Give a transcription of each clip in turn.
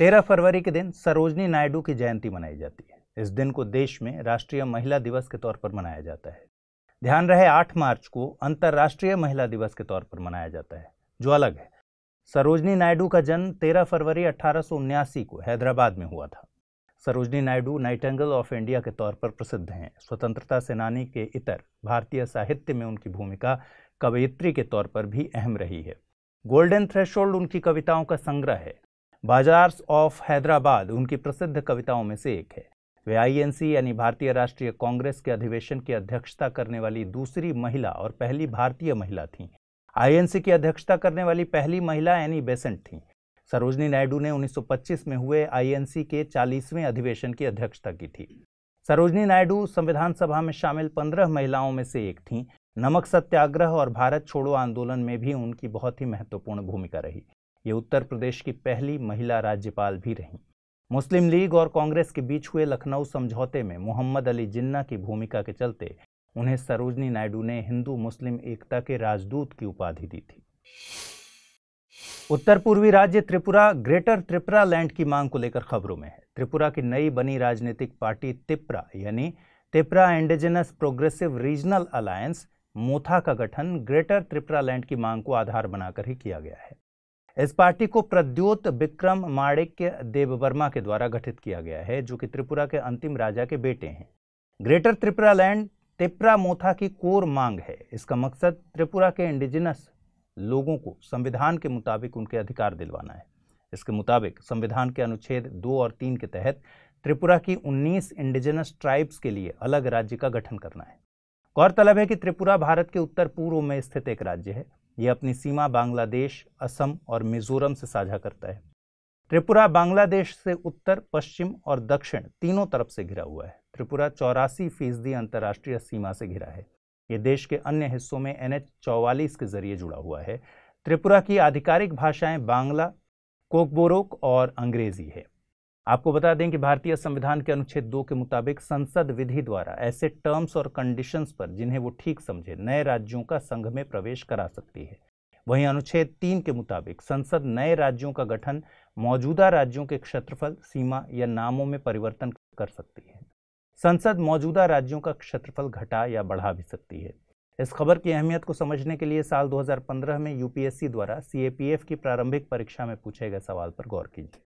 तेरह फरवरी के दिन सरोजनी नायडू की जयंती मनाई जाती है इस दिन को देश में राष्ट्रीय महिला दिवस के तौर पर मनाया जाता है ध्यान रहे 8 मार्च को अंतर्राष्ट्रीय महिला दिवस के तौर पर मनाया जाता है जो अलग है सरोजनी नायडू का जन्म 13 फरवरी अठारह को हैदराबाद में हुआ था Sarojini Naidu nightingale of India के तौर पर प्रसिद्ध हैं स्वतंत्रता सेनानी के इतर भारतीय साहित्य में उनकी भूमिका कवयित्री के तौर पर भी अहम रही है गोल्डन थ्रेशोल्ड उनकी कविताओं का संग्रह है बाजार्स ऑफ हैदराबाद उनकी प्रसिद्ध कविताओं में से एक है वे आईएनसी यानी भारतीय राष्ट्रीय कांग्रेस के अधिवेशन की अध्यक्षता करने वाली दूसरी महिला और पहली भारतीय महिला थी आईएनसी की अध्यक्षता करने वाली पहली महिला एनी बेसेंट थी सरोजनी नायडू ने 1925 में हुए आईएनसी के 40वें अधिवेशन की अध्यक्षता की थी सरोजनी नायडू संविधान सभा में शामिल 15 महिलाओं में से एक थीं नमक सत्याग्रह और भारत छोड़ो आंदोलन में भी उनकी बहुत ही महत्वपूर्ण भूमिका रही ये उत्तर प्रदेश की पहली महिला राज्यपाल भी रहीं मुस्लिम लीग और कांग्रेस के बीच हुए लखनऊ समझौते में मोहम्मद अली जिन्ना की भूमिका के चलते उन्हें सरोजनी नायडू ने हिंदू मुस्लिम एकता के राजदूत की उपाधि दी थी उत्तर पूर्वी राज्य त्रिपुरा ग्रेटर त्रिपुरा लैंड की मांग को लेकर खबरों में है त्रिपुरा की नई बनी राजनीतिक पार्टी तिपरा यानी Tipra indigenous progressive regional alliance Motha का गठन ग्रेटर त्रिपुरा लैंड की मांग को आधार बनाकर ही किया गया है इस पार्टी को प्रद्योत विक्रम माणिक्य देववर्मा के द्वारा गठित किया गया है जो कि त्रिपुरा के अंतिम राजा के बेटे हैं ग्रेटर त्रिपुरा लैंड तिपरा मोथा की कोर मांग है इसका मकसद त्रिपुरा के इंडिजिनस लोगों को संविधान के मुताबिक उनके अधिकार दिलवाना है इसके मुताबिक संविधान के अनुच्छेद दो और तीन के तहत त्रिपुरा की 19 इंडिजिनस ट्राइब्स के लिए अलग राज्य का गठन करना है गौरतलब है कि त्रिपुरा भारत के उत्तर पूर्व में स्थित एक राज्य है यह अपनी सीमा बांग्लादेश असम और मिजोरम से साझा करता है त्रिपुरा बांग्लादेश से उत्तर पश्चिम और दक्षिण तीनों तरफ से घिरा हुआ है त्रिपुरा चौरासी फीसदी अंतर्राष्ट्रीय सीमा से घिरा है ये देश के अन्य हिस्सों में एन एच चौवालीस के जरिए जुड़ा हुआ है त्रिपुरा की आधिकारिक भाषाएं बांग्ला कोकबोरोक और अंग्रेजी है आपको बता दें कि भारतीय संविधान के अनुच्छेद दो के मुताबिक संसद विधि द्वारा ऐसे टर्म्स और कंडीशंस पर जिन्हें वो ठीक समझे नए राज्यों का संघ में प्रवेश करा सकती है वहीं अनुच्छेद तीन के मुताबिक संसद नए राज्यों का गठन मौजूदा राज्यों के क्षेत्रफल सीमा या नामों में परिवर्तन कर सकती है संसद मौजूदा राज्यों का क्षेत्रफल घटा या बढ़ा भी सकती है इस खबर की अहमियत को समझने के लिए साल 2015 में यूपीएससी द्वारा सीएपीएफ की प्रारंभिक परीक्षा में पूछे गए सवाल पर गौर कीजिए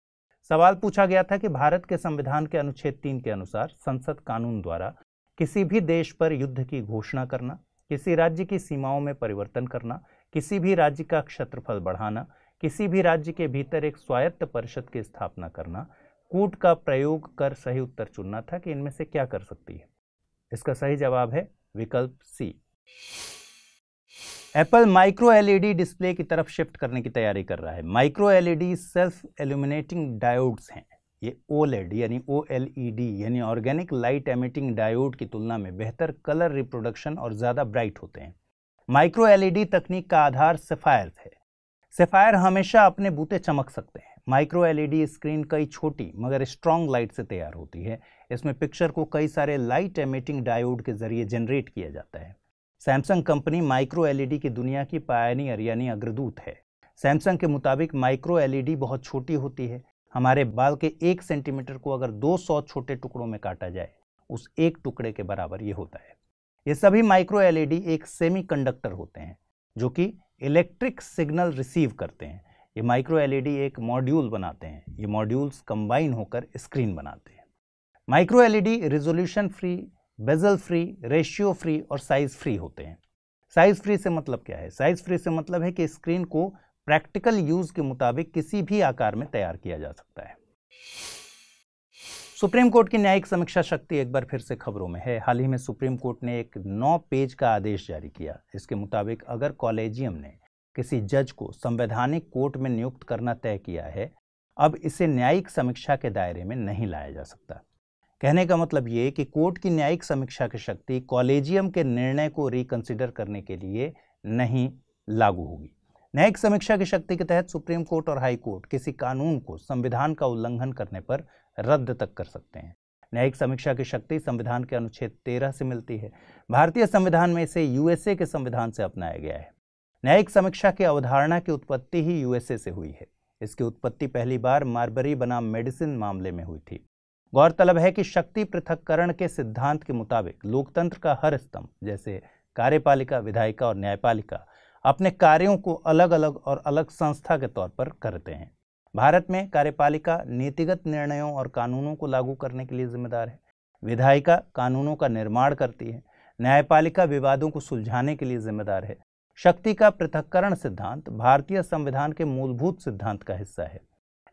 सवाल पूछा गया था कि भारत के संविधान के अनुच्छेद तीन के अनुसार संसद कानून द्वारा किसी भी देश पर युद्ध की घोषणा करना किसी राज्य की सीमाओं में परिवर्तन करना किसी भी राज्य का क्षेत्रफल बढ़ाना किसी भी राज्य के भीतर एक स्वायत्त परिषद की स्थापना करना कूट का प्रयोग कर सही उत्तर चुनना था कि इनमें से क्या कर सकती है इसका सही जवाब है विकल्प सी एप्पल माइक्रो एलईडी डिस्प्ले की तरफ शिफ्ट करने की तैयारी कर रहा है micro LED self illuminating diodes हैं ये ओलेड e यानी ओ एल ई डी यानी ऑर्गेनिक लाइट एमिटिंग डायोड की तुलना में बेहतर कलर रिप्रोडक्शन और ज़्यादा ब्राइट होते हैं माइक्रो एलईडी e तकनीक का आधार सेफायर है सेफायर हमेशा अपने बूते चमक सकते हैं माइक्रो एलईडी स्क्रीन कई छोटी मगर स्ट्रॉन्ग लाइट से तैयार होती है इसमें पिक्चर को कई सारे लाइट एमिटिंग डायोड के जरिए जनरेट किया जाता है सैमसंग कंपनी माइक्रो एलईडी की दुनिया की पायनियर यानी अग्रदूत है सैमसंग के मुताबिक माइक्रो एलईडी बहुत छोटी होती है हमारे बाल के एक सेंटीमीटर को अगर 200 छोटे टुकड़ों में काटा जाए उस एक टुकड़े के बराबर ये होता है ये सभी माइक्रो एलईडी एक सेमीकंडक्टर होते हैं जो कि इलेक्ट्रिक सिग्नल रिसीव करते हैं ये माइक्रो एलईडी एक मॉड्यूल बनाते हैं ये मॉड्यूल्स कंबाइन होकर स्क्रीन बनाते हैं micro LED resolution free bezel free ratio free और साइज़ फ्री होते हैं साइज़ फ्री से मतलब क्या है साइज़ फ्री से मतलब है कि स्क्रीन को प्रैक्टिकल यूज़ के मुताबिक किसी भी आकार में तैयार किया जा सकता है सुप्रीम कोर्ट की न्यायिक समीक्षा शक्ति एक बार फिर से खबरों में है हाल ही में सुप्रीम कोर्ट ने एक नौ पेज का आदेश जारी किया इसके मुताबिक अगर कॉलेजियम ने किसी जज को संवैधानिक कोर्ट में नियुक्त करना तय किया है अब इसे न्यायिक समीक्षा के दायरे में नहीं लाया जा सकता कहने का मतलब ये कि कोर्ट की न्यायिक समीक्षा की शक्ति कॉलेजियम के निर्णय को रिकंसिडर करने के लिए नहीं लागू होगी न्यायिक समीक्षा की शक्ति के तहत सुप्रीम कोर्ट और हाई कोर्ट किसी कानून को संविधान का उल्लंघन करने पर रद्द तक कर सकते हैं न्यायिक समीक्षा की शक्ति संविधान के अनुच्छेद तेरह से मिलती है भारतीय संविधान में इसे यूएसए के संविधान से अपनाया गया है न्यायिक समीक्षा की अवधारणा की उत्पत्ति ही यूएसए से हुई है इसकी उत्पत्ति पहली बार मार्बरी बनाम मेडिसिन मामले में हुई थी गौरतलब है कि शक्ति पृथककरण के सिद्धांत के मुताबिक लोकतंत्र का हर स्तंभ जैसे कार्यपालिका विधायिका और न्यायपालिका अपने कार्यों को अलग अलग और अलग संस्था के तौर पर करते हैं भारत में कार्यपालिका नीतिगत निर्णयों और कानूनों को लागू करने के लिए जिम्मेदार है विधायिका कानूनों का निर्माण करती है न्यायपालिका विवादों को सुलझाने के लिए जिम्मेदार है शक्ति का पृथककरण सिद्धांत भारतीय संविधान के मूलभूत सिद्धांत का हिस्सा है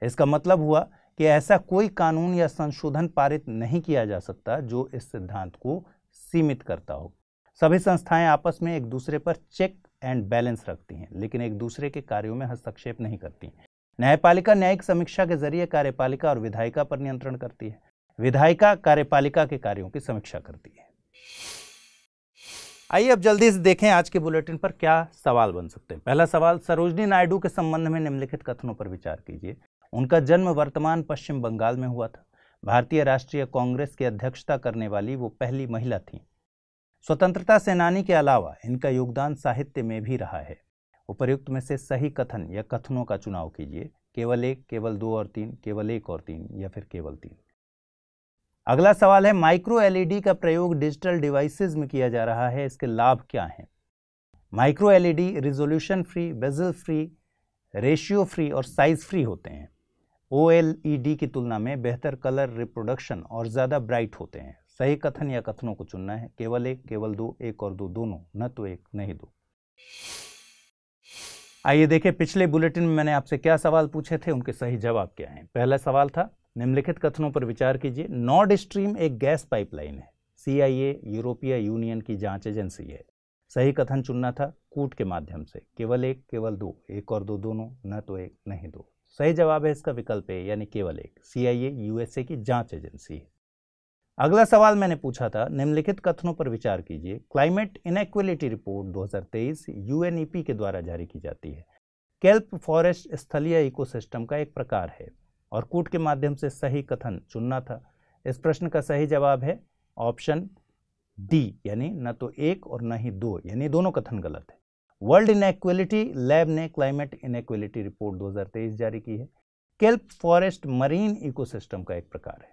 इसका मतलब हुआ कि ऐसा कोई कानून या संशोधन पारित नहीं किया जा सकता जो इस सिद्धांत को सीमित करता हो सभी संस्थाएं आपस में एक दूसरे पर चेक एंड बैलेंस रखती हैं लेकिन एक दूसरे के कार्यों में हस्तक्षेप नहीं करती न्यायपालिका न्यायिक समीक्षा के जरिए कार्यपालिका और विधायिका पर नियंत्रण करती है विधायिका कार्यपालिका के कार्यों की समीक्षा करती है आइए अब जल्दी से देखें आज के बुलेटिन पर क्या सवाल बन सकते हैं पहला सवाल सरोजनी नायडू के संबंध में निम्नलिखित कथनों पर विचार कीजिए उनका जन्म वर्तमान पश्चिम बंगाल में हुआ था भारतीय राष्ट्रीय कांग्रेस की अध्यक्षता करने वाली वो पहली महिला थीं स्वतंत्रता सेनानी के अलावा इनका योगदान साहित्य में भी रहा है उपर्युक्त में से सही कथन या कथनों का चुनाव कीजिए केवल एक केवल दो और तीन केवल एक और तीन या फिर केवल तीन अगला सवाल है माइक्रो एलईडी का प्रयोग डिजिटल डिवाइसेस में किया जा रहा है इसके लाभ क्या हैं micro LED resolution free bezel free ratio free और साइज फ्री होते हैं ओ e की तुलना में बेहतर कलर रिप्रोडक्शन और ज़्यादा ब्राइट होते हैं सही कथन या कथनों को चुनना है केवल एक केवल दो एक और दो दोनों न तो एक नहीं दो आइए देखें पिछले बुलेटिन में मैंने आपसे क्या सवाल पूछे थे उनके सही जवाब क्या हैं पहला सवाल था निम्नलिखित कथनों पर विचार कीजिए नॉर्ड स्ट्रीम एक गैस पाइपलाइन है सीआईए यूरोपीय यूनियन की जांच एजेंसी है सही कथन चुनना था कूट के माध्यम से केवल एक केवल दो एक और दो दोनों न तो एक नहीं दो सही जवाब है इसका विकल्प है यानी केवल एक ए यूएसए की जांच एजेंसी है अगला सवाल मैंने पूछा था निम्नलिखित कथनों पर विचार कीजिए क्लाइमेट इनक्वलिटी रिपोर्ट 2023 यूएनईपी के द्वारा जारी की जाती है केल्प फॉरेस्ट स्थलीय इकोसिस्टम का एक प्रकार है और कूट के माध्यम से सही कथन चुनना था इस प्रश्न का सही जवाब है ऑप्शन डी यानी न तो एक और न ही दो यानी दोनों कथन गलत है वर्ल्ड इनक्वलिटी लैब ने क्लाइमेट इनक्वलिटी रिपोर्ट 2023 जारी की है केल्प फॉरेस्ट मरीन इकोसिस्टम का एक प्रकार है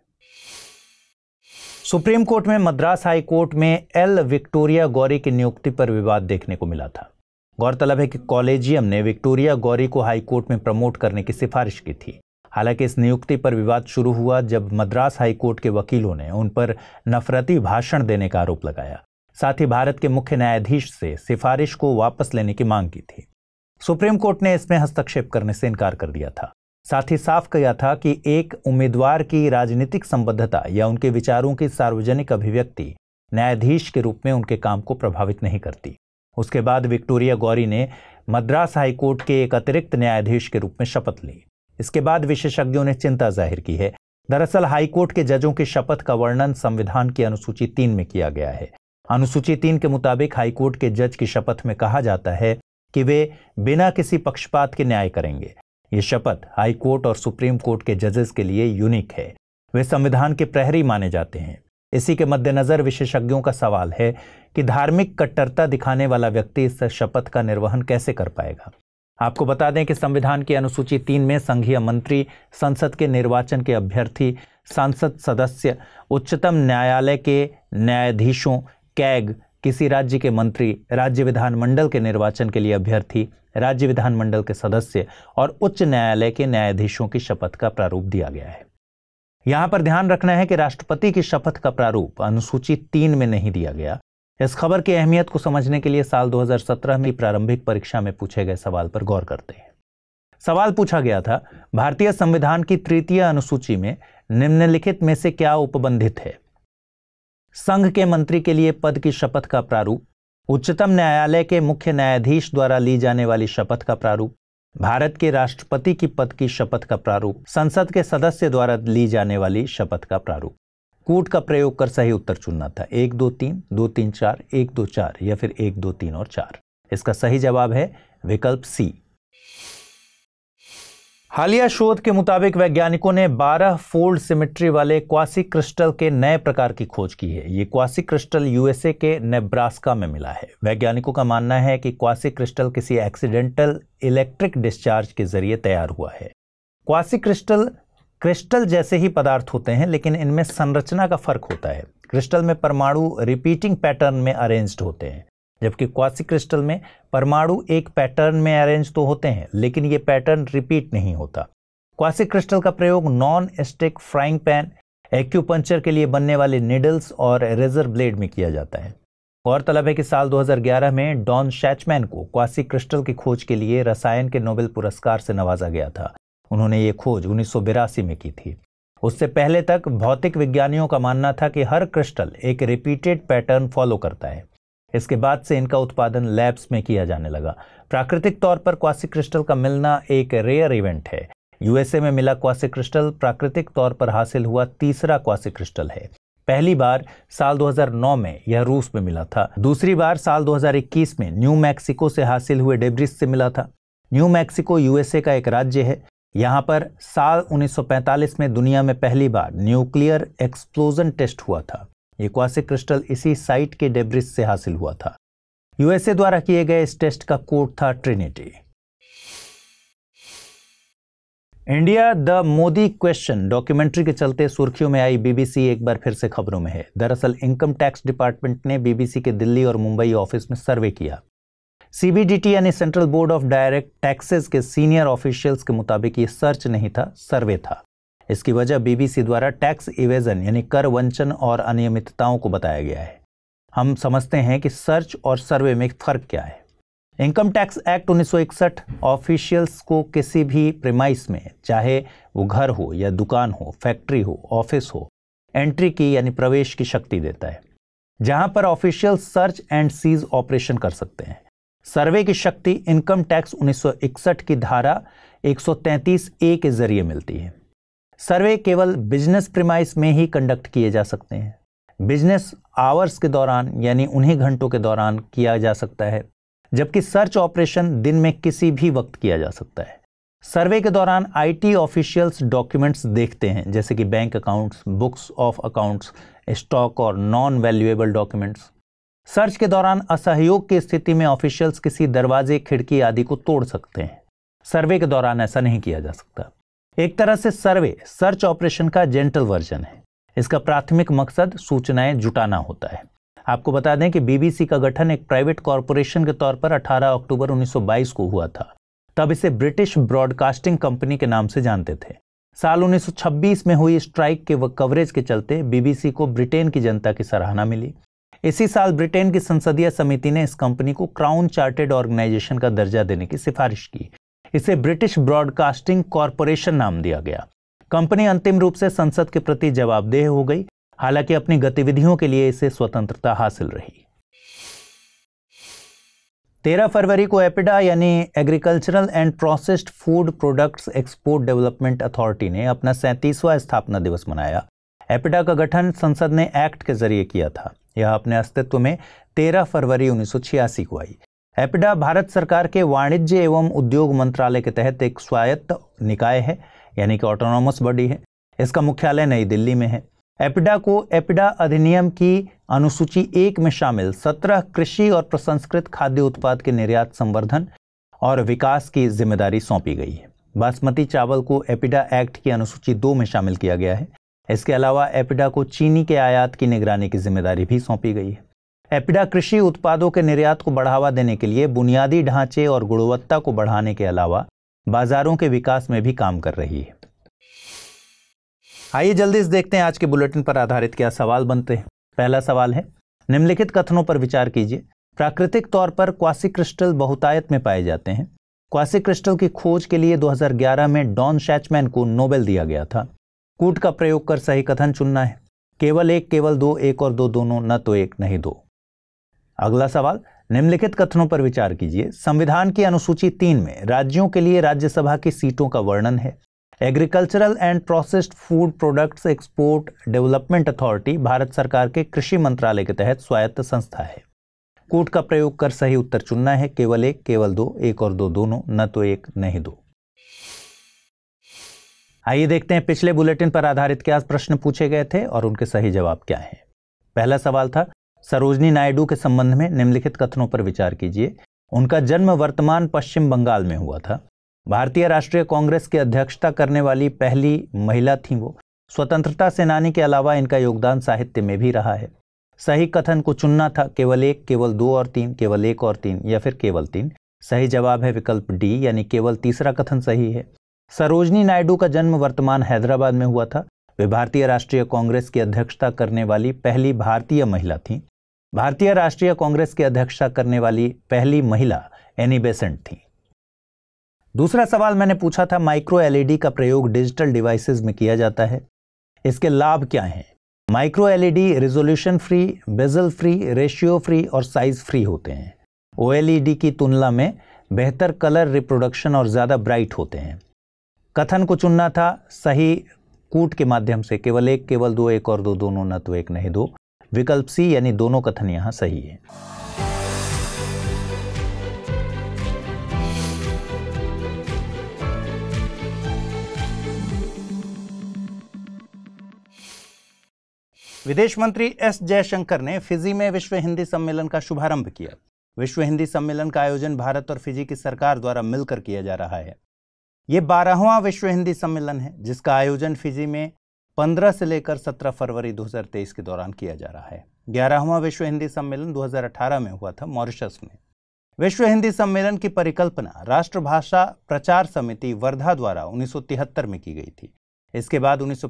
सुप्रीम कोर्ट में मद्रास हाई कोर्ट में एल विक्टोरिया गौरी की नियुक्ति पर विवाद देखने को मिला था गौरतलब है कि कॉलेजियम ने विक्टोरिया गौरी को हाई कोर्ट में प्रमोट करने की सिफारिश की थी हालांकि इस नियुक्ति पर विवाद शुरू हुआ जब मद्रास हाई कोर्ट के वकीलों ने उन पर नफरती भाषण देने का आरोप लगाया साथ ही भारत के मुख्य न्यायाधीश से सिफारिश को वापस लेने की मांग की थी सुप्रीम कोर्ट ने इसमें हस्तक्षेप करने से इनकार कर दिया था साथ ही साफ किया था कि एक उम्मीदवार की राजनीतिक संबद्धता या उनके विचारों की सार्वजनिक अभिव्यक्ति न्यायाधीश के रूप में उनके काम को प्रभावित नहीं करती उसके बाद विक्टोरिया गौरी ने मद्रास हाईकोर्ट के एक अतिरिक्त न्यायाधीश के रूप में शपथ ली इसके बाद विशेषज्ञों ने चिंता जाहिर की है दरअसल हाईकोर्ट के जजों की शपथ का वर्णन संविधान की अनुसूची तीन में किया गया है अनुसूची तीन के मुताबिक हाईकोर्ट के जज की शपथ में कहा जाता है कि वे बिना किसी पक्षपात के न्याय करेंगे ये शपथ हाईकोर्ट और सुप्रीम कोर्ट के जजेस के लिए यूनिक है वे संविधान के प्रहरी माने जाते हैं इसी के मद्देनजर विशेषज्ञों का सवाल है कि धार्मिक कट्टरता दिखाने वाला व्यक्ति इस शपथ का निर्वहन कैसे कर पाएगा आपको बता दें कि संविधान की अनुसूची तीन में संघीय मंत्री संसद के निर्वाचन के अभ्यर्थी सांसद सदस्य उच्चतम न्यायालय के न्यायाधीशों कैग किसी राज्य के मंत्री राज्य विधानमंडल के निर्वाचन के लिए अभ्यर्थी राज्य विधानमंडल के सदस्य और उच्च न्यायालय के न्यायाधीशों की शपथ का प्रारूप दिया गया है यहां पर ध्यान रखना है कि राष्ट्रपति की शपथ का प्रारूप अनुसूची तीन में नहीं दिया गया इस खबर की अहमियत को समझने के लिए साल 2017 में प्रारंभिक परीक्षा में पूछे गए सवाल पर गौर करते हैं सवाल पूछा गया था भारतीय संविधान की तृतीय अनुसूची में निम्नलिखित में से क्या उपबंधित है संघ के मंत्री के लिए पद की शपथ का प्रारूप उच्चतम न्यायालय के मुख्य न्यायाधीश द्वारा ली जाने वाली शपथ का प्रारूप भारत के राष्ट्रपति की पद की शपथ का प्रारूप संसद के सदस्य द्वारा ली जाने वाली शपथ का प्रारूप कूट का प्रयोग कर सही उत्तर चुनना था एक दो तीन दो तीन चार एक दो चार या फिर एक दो तीन और चार इसका सही जवाब है विकल्प सी हालिया शोध के मुताबिक वैज्ञानिकों ने 12 फोल्ड सिमेट्री वाले क्वासी क्रिस्टल के नए प्रकार की खोज की है ये क्वासी क्रिस्टल यूएसए के नेब्रास्का में मिला है वैज्ञानिकों का मानना है कि क्वासी क्रिस्टल किसी एक्सीडेंटल इलेक्ट्रिक डिस्चार्ज के जरिए तैयार हुआ है क्वासी क्रिस्टल क्रिस्टल जैसे ही पदार्थ होते हैं लेकिन इनमें संरचना का फर्क होता है क्रिस्टल में परमाणु रिपीटिंग पैटर्न में अरेंज्ड होते हैं जबकि क्वासी क्रिस्टल में परमाणु एक पैटर्न में अरेंज तो होते हैं लेकिन ये पैटर्न रिपीट नहीं होता क्वासी क्रिस्टल का प्रयोग non stick frying pan acupuncture के लिए बनने वाले निडल्स और रेजर ब्लेड में किया जाता है गौरतलब है कि साल 2011 में डॉन शैचमैन को क्वासी क्रिस्टल की खोज के लिए रसायन के नोबेल पुरस्कार से नवाजा गया था उन्होंने ये खोज उन्नीस में की थी उससे पहले तक भौतिक विज्ञानियों का मानना था कि हर क्रिस्टल एक रिपीटेड पैटर्न फॉलो करता है इसके बाद से इनका उत्पादन लैब्स में किया जाने लगा प्राकृतिक तौर पर क्वासी क्रिस्टल का मिलना एक रेयर इवेंट है यूएसए में मिला क्वासी क्रिस्टल प्राकृतिक तौर पर हासिल हुआ तीसरा क्वासी क्रिस्टल है पहली बार साल 2009 में यह रूस में मिला था दूसरी बार साल 2021 में न्यू मैक्सिको से हासिल हुए डेब्रिस से मिला था न्यू मैक्सिको यूएसए का एक राज्य है यहाँ पर साल 1945 में दुनिया में पहली बार न्यूक्लियर एक्सप्लोजन टेस्ट हुआ था ये क्वासिक क्रिस्टल इसी साइट के डेब्रिज से हासिल हुआ था यूएसए द्वारा किए गए इस टेस्ट का कोड था Trinity India the Modi question documentary के चलते सुर्खियों में आई बीबीसी एक बार फिर से खबरों में है दरअसल इनकम टैक्स डिपार्टमेंट ने बीबीसी के दिल्ली और मुंबई ऑफिस में सर्वे किया सीबीडीटी यानी central board of direct taxes के सीनियर ऑफिशियल्स के मुताबिक ये सर्च नहीं था सर्वे था इसकी वजह बीबीसी द्वारा टैक्स इवेजन यानी कर वंचन और अनियमितताओं को बताया गया है हम समझते हैं कि सर्च और सर्वे में फ़र्क क्या है इनकम टैक्स एक्ट 1961 ऑफिशियल्स को किसी भी प्रेमाइस में चाहे वो घर हो या दुकान हो फैक्ट्री हो ऑफिस हो एंट्री की यानी प्रवेश की शक्ति देता है जहां पर official search and seize operation कर सकते हैं सर्वे की शक्ति इनकम टैक्स 1961 की धारा 133 ए के जरिए मिलती है सर्वे केवल बिजनेस प्रिमाइस में ही कंडक्ट किए जा सकते हैं बिजनेस आवर्स के दौरान यानी उन्हीं घंटों के दौरान किया जा सकता है जबकि सर्च ऑपरेशन दिन में किसी भी वक्त किया जा सकता है सर्वे के दौरान आईटी ऑफिशियल्स डॉक्यूमेंट्स देखते हैं जैसे कि bank accounts books of accounts stock और नॉन वैल्यूएबल डॉक्यूमेंट्स सर्च के दौरान असहयोग की स्थिति में ऑफिशियल्स किसी दरवाजे खिड़की आदि को तोड़ सकते हैं सर्वे के दौरान ऐसा नहीं किया जा सकता एक तरह से सर्वे सर्च ऑपरेशन का जेंटल वर्जन है इसका प्राथमिक मकसद सूचनाएं जुटाना होता है आपको बता दें कि बीबीसी का गठन एक प्राइवेट कॉरपोरेशन के तौर पर 18 अक्टूबर 1922 को हुआ था तब इसे ब्रिटिश ब्रॉडकास्टिंग कंपनी के नाम से जानते थे साल 1926 में हुई स्ट्राइक के कवरेज के चलते बीबीसी को ब्रिटेन की जनता की सराहना मिली इसी साल ब्रिटेन की संसदीय समिति ने इस कंपनी को क्राउन चार्टेड ऑर्गेनाइजेशन का दर्जा देने की सिफारिश की इसे ब्रिटिश ब्रॉडकास्टिंग कॉरपोरेशन नाम दिया गया कंपनी अंतिम रूप से संसद के प्रति जवाबदेह हो गई हालांकि अपनी गतिविधियों के लिए इसे स्वतंत्रता हासिल रही तेरह फरवरी को एपिडा यानी agricultural and processed food products export development authority ने अपना सैंतीसवां स्थापना दिवस मनाया एपिडा का गठन संसद ने एक्ट के जरिए किया था यह अपने अस्तित्व में 13 फरवरी उन्नीस को आई एपिडा भारत सरकार के वाणिज्य एवं उद्योग मंत्रालय के तहत एक स्वायत्त निकाय है यानी कि ऑटोनॉमस बॉडी है इसका मुख्यालय नई दिल्ली में है एपिडा को एपिडा अधिनियम की अनुसूची एक में शामिल सत्रह कृषि और प्रसंस्कृत खाद्य उत्पाद के निर्यात संवर्धन और विकास की जिम्मेदारी सौंपी गई है बासमती चावल को एपिडा एक्ट की अनुसूची दो में शामिल किया गया है इसके अलावा एपिडा को चीनी के आयात की निगरानी की जिम्मेदारी भी सौंपी गई है एपिडा कृषि उत्पादों के निर्यात को बढ़ावा देने के लिए बुनियादी ढांचे और गुणवत्ता को बढ़ाने के अलावा बाजारों के विकास में भी काम कर रही है आइए जल्दी से देखते हैं आज के बुलेटिन पर आधारित क्या सवाल बनते हैं पहला सवाल है निम्नलिखित कथनों पर विचार कीजिए प्राकृतिक तौर पर क्वासी क्रिस्टल बहुतायत में पाए जाते हैं क्वासी क्रिस्टल की खोज के लिए 2011 में डॉन शैचमैन को नोबेल दिया गया था कूट का प्रयोग कर सही कथन चुनना है केवल एक केवल दो एक और दो दोनों न तो एक नहीं दो अगला सवाल निम्नलिखित कथनों पर विचार कीजिए संविधान की अनुसूची तीन में राज्यों के लिए राज्यसभा की सीटों का वर्णन है agricultural and processed food products export development authority Bharat सरकार के कृषि मंत्रालय के तहत स्वायत्त संस्था है कोट का प्रयोग कर सही उत्तर चुनना है केवल एक केवल दो एक और दो दोनों न तो एक नहीं दो आइए देखते हैं पिछले बुलेटिन पर आधारित क्या प्रश्न पूछे गए थे और उनके सही जवाब क्या है पहला सवाल था सरोजनी नायडू के संबंध में निम्नलिखित कथनों पर विचार कीजिए उनका जन्म वर्तमान पश्चिम बंगाल में हुआ था भारतीय राष्ट्रीय कांग्रेस की अध्यक्षता करने वाली पहली महिला थी वो स्वतंत्रता सेनानी के अलावा इनका योगदान साहित्य में भी रहा है सही कथन को चुनना था केवल एक केवल दो और तीन केवल एक और तीन या फिर केवल तीन सही जवाब है विकल्प डी यानी केवल तीसरा कथन सही है सरोजनी नायडू का जन्म वर्तमान हैदराबाद में हुआ था वे भारतीय राष्ट्रीय कांग्रेस की अध्यक्षता करने वाली पहली भारतीय महिला थीं भारतीय राष्ट्रीय कांग्रेस की अध्यक्षता करने वाली पहली महिला एनी बेसेंट थी दूसरा सवाल मैंने पूछा था माइक्रो एलईडी का प्रयोग डिजिटल डिवाइसेस में किया जाता है इसके लाभ क्या हैं micro LED resolution free bezel free ratio free और साइज फ्री होते हैं ओ की तुलना में बेहतर कलर रिप्रोडक्शन और ज़्यादा ब्राइट होते हैं कथन को चुनना था सही कूट के माध्यम से केवल एक केवल दो एक और दो दोनों न तो एक नहीं दो विकल्प सी यानी दोनों कथन यहाँ सही है विदेश मंत्री एस जयशंकर ने फिजी में विश्व हिंदी सम्मेलन का शुभारंभ किया विश्व हिंदी सम्मेलन का आयोजन भारत और फिजी की सरकार द्वारा मिलकर किया जा रहा है ये बारहवां विश्व हिंदी सम्मेलन है जिसका आयोजन फिजी में 15 से लेकर 17 फरवरी 2023 के दौरान किया जा रहा है ग्यारहवां विश्व हिंदी सम्मेलन 2018 में हुआ था मॉरिशस में विश्व हिंदी सम्मेलन की परिकल्पना राष्ट्रभाषा प्रचार समिति वर्धा द्वारा उन्नीस में की गई थी इसके बाद उन्नीस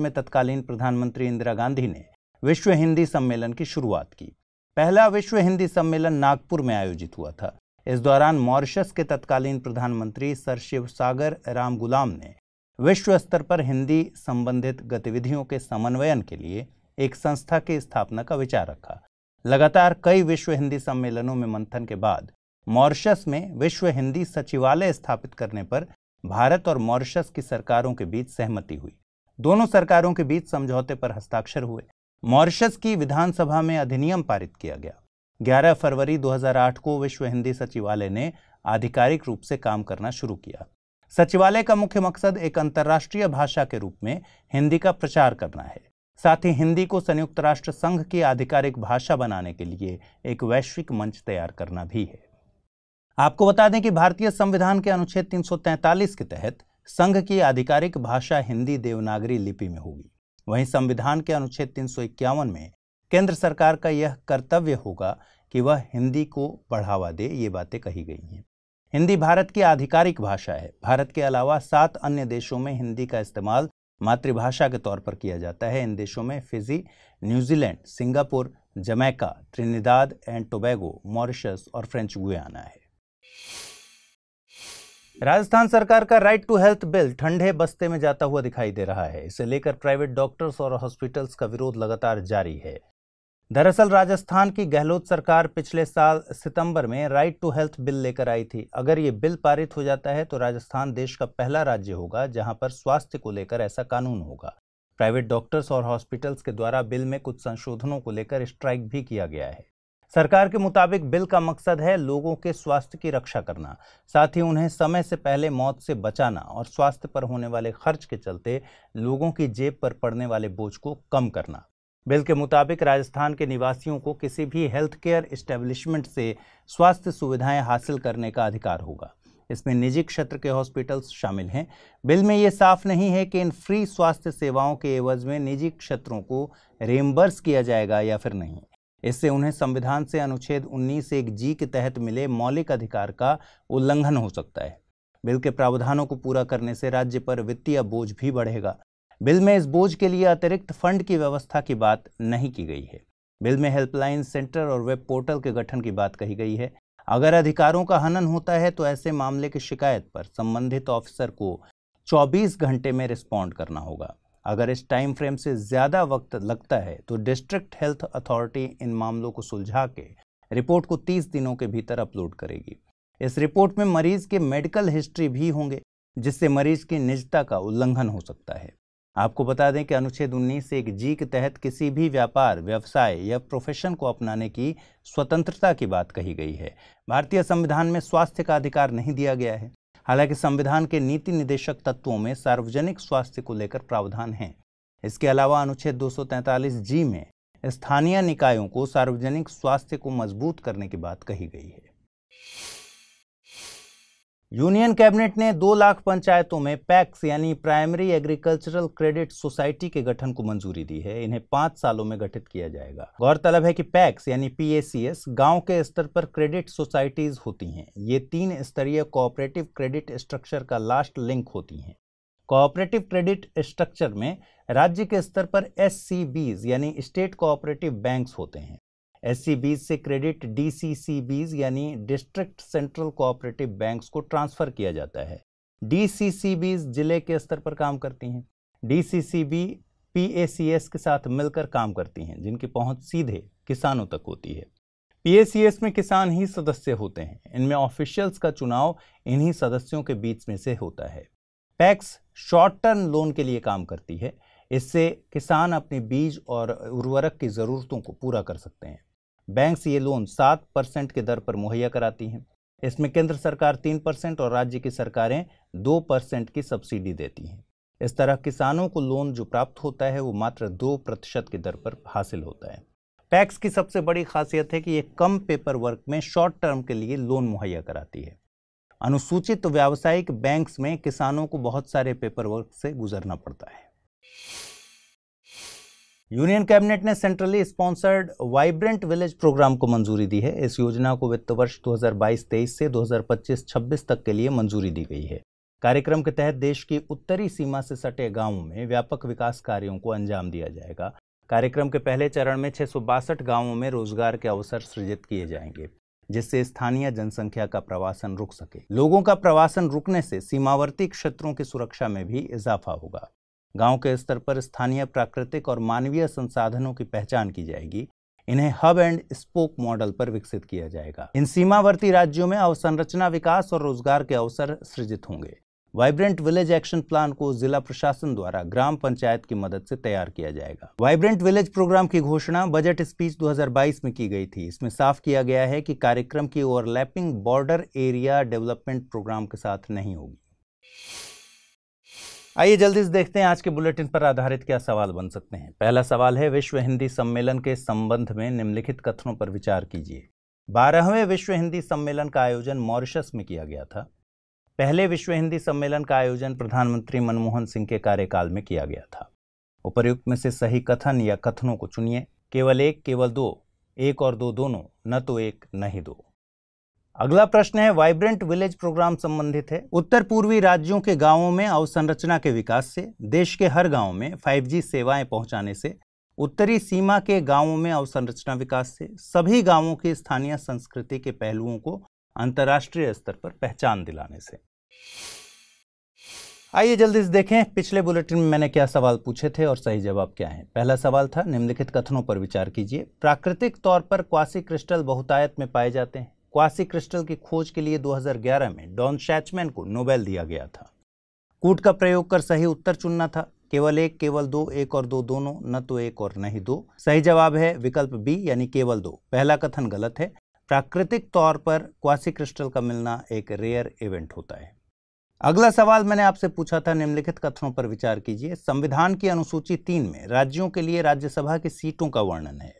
में तत्कालीन प्रधानमंत्री इंदिरा गांधी ने विश्व हिंदी सम्मेलन की शुरुआत की पहला विश्व हिंदी सम्मेलन नागपुर में आयोजित हुआ था इस दौरान मॉरिशस के तत्कालीन प्रधानमंत्री सर शिव सागर राम गुलाम ने विश्व स्तर पर हिंदी संबंधित गतिविधियों के समन्वयन के लिए एक संस्था की स्थापना का विचार रखा लगातार कई विश्व हिंदी सम्मेलनों में मंथन के बाद मॉरिशस में विश्व हिंदी सचिवालय स्थापित करने पर भारत और मॉरिशस की सरकारों के बीच सहमति हुई दोनों सरकारों के बीच समझौते पर हस्ताक्षर हुए मॉरिशस की विधानसभा में अधिनियम पारित किया गया 11 फरवरी 2008 को विश्व हिंदी सचिवालय ने आधिकारिक रूप से काम करना शुरू किया सचिवालय का मुख्य मकसद एक अंतर्राष्ट्रीय भाषा के रूप में हिंदी का प्रचार करना है साथ ही हिंदी को संयुक्त राष्ट्र संघ की आधिकारिक भाषा बनाने के लिए एक वैश्विक मंच तैयार करना भी है आपको बता दें कि भारतीय संविधान के अनुच्छेद 343 के तहत संघ की आधिकारिक भाषा हिंदी देवनागरी लिपि में होगी वहीं संविधान के अनुच्छेद तीन में केंद्र सरकार का यह कर्तव्य होगा कि वह हिंदी को बढ़ावा दे ये बातें कही गई हैं हिंदी भारत की आधिकारिक भाषा है भारत के अलावा सात अन्य देशों में हिंदी का इस्तेमाल मातृभाषा के तौर पर किया जाता है इन देशों में Fiji New Zealand Singapore Jamaica Trinidad and Tobago Mauritius और फ्रेंच गुयाना है राजस्थान सरकार का राइट टू हेल्थ बिल ठंडे बस्ते में जाता हुआ दिखाई दे रहा है इसे लेकर प्राइवेट डॉक्टर्स और हॉस्पिटल्स का विरोध लगातार जारी है दरअसल राजस्थान की गहलोत सरकार पिछले साल सितंबर में राइट टू हेल्थ बिल लेकर आई थी अगर ये बिल पारित हो जाता है तो राजस्थान देश का पहला राज्य होगा जहां पर स्वास्थ्य को लेकर ऐसा कानून होगा प्राइवेट डॉक्टर्स और हॉस्पिटल्स के द्वारा बिल में कुछ संशोधनों को लेकर स्ट्राइक भी किया गया है सरकार के मुताबिक बिल का मकसद है लोगों के स्वास्थ्य की रक्षा करना साथ ही उन्हें समय से पहले मौत से बचाना और स्वास्थ्य पर होने वाले खर्च के चलते लोगों की जेब पर पड़ने वाले बोझ को कम करना बिल के मुताबिक राजस्थान के निवासियों को किसी भी हेल्थ केयर इस्टेब्लिशमेंट से स्वास्थ्य सुविधाएं हासिल करने का अधिकार होगा इसमें निजी क्षेत्र के हॉस्पिटल्स शामिल हैं बिल में ये साफ नहीं है कि इन फ्री स्वास्थ्य सेवाओं के एवज में निजी क्षेत्रों को रेम्बर्स किया जाएगा या फिर नहीं इससे उन्हें संविधान से अनुच्छेद उन्नीस एक जी के तहत मिले मौलिक अधिकार का उल्लंघन हो सकता है बिल के प्रावधानों को पूरा करने से राज्य पर वित्तीय बोझ भी बढ़ेगा बिल में इस बोझ के लिए अतिरिक्त फंड की व्यवस्था की बात नहीं की गई है बिल में हेल्पलाइन सेंटर और वेब पोर्टल के गठन की बात कही गई है अगर अधिकारों का हनन होता है तो ऐसे मामले की शिकायत पर संबंधित ऑफिसर को 24 घंटे में रिस्पॉन्ड करना होगा अगर इस टाइम फ्रेम से ज़्यादा वक्त लगता है तो डिस्ट्रिक्ट हेल्थ अथॉरिटी इन मामलों को सुलझा के रिपोर्ट को 30 दिनों के भीतर अपलोड करेगी इस रिपोर्ट में मरीज के मेडिकल हिस्ट्री भी होंगे जिससे मरीज की निजता का उल्लंघन हो सकता है आपको बता दें कि अनुच्छेद उन्नीस एक जी के तहत किसी भी व्यापार व्यवसाय या प्रोफेशन को अपनाने की स्वतंत्रता की बात कही गई है भारतीय संविधान में स्वास्थ्य का अधिकार नहीं दिया गया है हालांकि संविधान के नीति निदेशक तत्वों में सार्वजनिक स्वास्थ्य को लेकर प्रावधान हैं इसके अलावा अनुच्छेद दो जी में स्थानीय निकायों को सार्वजनिक स्वास्थ्य को मजबूत करने की बात कही गई है यूनियन कैबिनेट ने दो लाख पंचायतों में पैक्स यानी प्राइमरी एग्रीकल्चरल क्रेडिट सोसाइटी के गठन को मंजूरी दी है इन्हें पांच सालों में गठित किया जाएगा गौरतलब है कि पैक्स यानी पीएसीएस गांव के स्तर पर क्रेडिट सोसाइटीज होती हैं ये तीन स्तरीय कोऑपरेटिव क्रेडिट स्ट्रक्चर का लास्ट लिंक होती हैं कोऑपरेटिव क्रेडिट स्ट्रक्चर में राज्य के स्तर पर एस यानी स्टेट कोऑपरेटिव बैंक्स होते हैं एस e से क्रेडिट डी यानी डिस्ट्रिक्ट सेंट्रल कोऑपरेटिव बैंक्स को ट्रांसफ़र किया जाता है डी जिले के स्तर पर काम करती हैं डी एस के साथ मिलकर काम करती हैं जिनकी पहुंच सीधे किसानों तक होती है एस में किसान ही सदस्य होते हैं इनमें ऑफिशियल्स का चुनाव इन्हीं सदस्यों के बीच में से होता है पैक्स शॉर्ट टर्म लोन के लिए काम करती है इससे किसान अपने बीज और उर्वरक की ज़रूरतों को पूरा कर सकते हैं बैंक ये लोन सात परसेंट की दर पर मुहैया कराती हैं इसमें केंद्र सरकार तीन परसेंट और राज्य की सरकारें दो परसेंट की सब्सिडी देती हैं इस तरह किसानों को लोन जो प्राप्त होता है वो मात्र दो प्रतिशत की दर पर हासिल होता है पैक्स की सबसे बड़ी खासियत है कि ये कम पेपर वर्क में शॉर्ट टर्म के लिए लोन मुहैया कराती है अनुसूचित व्यावसायिक बैंक्स में किसानों को बहुत सारे पेपर वर्क से गुजरना पड़ता है यूनियन कैबिनेट ने centrally sponsored vibrant village programme को मंजूरी दी है इस योजना को वित्त वर्ष 2022-23 से 2025-26 तक के लिए मंजूरी दी गई है कार्यक्रम के तहत देश की उत्तरी सीमा से सटे गांवों में व्यापक विकास कार्यों को अंजाम दिया जाएगा कार्यक्रम के पहले चरण में छः गांवों में रोजगार के अवसर सृजित किए जाएंगे जिससे स्थानीय जनसंख्या का प्रवासन रुक सके लोगों का प्रवासन रुकने से सीमावर्ती क्षेत्रों की सुरक्षा में भी इजाफा होगा गांव के स्तर पर स्थानीय प्राकृतिक और मानवीय संसाधनों की पहचान की जाएगी इन्हें हब एंड स्पोक मॉडल पर विकसित किया जाएगा इन सीमावर्ती राज्यों में अवसंरचना विकास और रोजगार के अवसर सृजित होंगे वाइब्रेंट विलेज एक्शन प्लान को जिला प्रशासन द्वारा ग्राम पंचायत की मदद से तैयार किया जाएगा वाइब्रेंट विलेज प्रोग्राम की घोषणा बजट स्पीच 2022 में की गई थी इसमें साफ किया गया है कि कार्यक्रम की overlapping border area development programme के साथ नहीं होगी आइए जल्दी से देखते हैं आज के बुलेटिन पर आधारित क्या सवाल बन सकते हैं पहला सवाल है विश्व हिंदी सम्मेलन के संबंध में निम्नलिखित कथनों पर विचार कीजिए बारहवें विश्व हिंदी सम्मेलन का आयोजन मॉरिशस में किया गया था पहले विश्व हिंदी सम्मेलन का आयोजन प्रधानमंत्री मनमोहन सिंह के कार्यकाल में किया गया था उपर्युक्त में से सही कथन या कथनों को चुनिए केवल एक केवल दो एक और दो दोनों न तो एक न ही दो अगला प्रश्न है वाइब्रेंट विलेज प्रोग्राम संबंधित है उत्तर पूर्वी राज्यों के गांवों में अवसंरचना के विकास से देश के हर गांव में 5G सेवाएं पहुंचाने से उत्तरी सीमा के गांवों में अवसंरचना विकास से सभी गांवों की स्थानीय संस्कृति के पहलुओं को अंतर्राष्ट्रीय स्तर पर पहचान दिलाने से आइए जल्दी से देखें पिछले बुलेटिन में मैंने क्या सवाल पूछे थे और सही जवाब क्या है पहला सवाल था निम्नलिखित कथनों पर विचार कीजिए प्राकृतिक तौर पर क्वासी क्रिस्टल बहुतायत में पाए जाते हैं क्वासी क्रिस्टल की खोज के लिए 2011 में डॉन शैचमैन को नोबेल दिया गया था कूट का प्रयोग कर सही उत्तर चुनना था केवल एक केवल दो एक और दो दोनों न तो एक और नहीं दो सही जवाब है विकल्प बी यानी केवल दो पहला कथन गलत है प्राकृतिक तौर पर क्वासी क्रिस्टल का मिलना एक रेयर इवेंट होता है अगला सवाल मैंने आपसे पूछा था निम्नलिखित कथनों पर विचार कीजिए संविधान की अनुसूची तीन में राज्यों के लिए राज्यसभा की सीटों का वर्णन है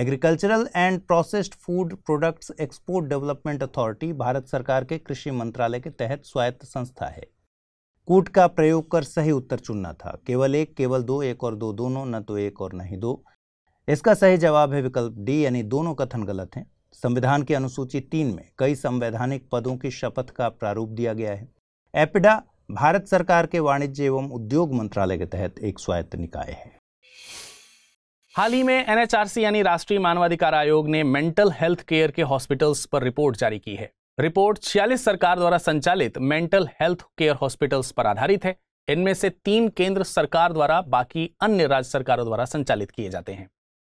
agricultural and processed food products export development authority Bharat सरकार के कृषि मंत्रालय के तहत स्वायत्त संस्था है कूट का प्रयोग कर सही उत्तर चुनना था केवल एक केवल दो एक और दो दोनों न तो एक और न ही दो इसका सही जवाब है विकल्प डी यानी दोनों कथन गलत हैं संविधान की अनुसूची तीन में कई संवैधानिक पदों की शपथ का प्रारूप दिया गया है एपिडा भारत सरकार के वाणिज्य एवं उद्योग मंत्रालय के तहत एक स्वायत्त निकाय है हाल ही में एनएचआरसी यानी राष्ट्रीय मानवाधिकार आयोग ने मेंटल हेल्थ केयर के हॉस्पिटल्स पर रिपोर्ट जारी की है रिपोर्ट छियालीस सरकार द्वारा संचालित मेंटल हेल्थ केयर हॉस्पिटल्स पर आधारित है इनमें से तीन केंद्र सरकार द्वारा बाकी अन्य राज्य सरकारों द्वारा संचालित किए जाते हैं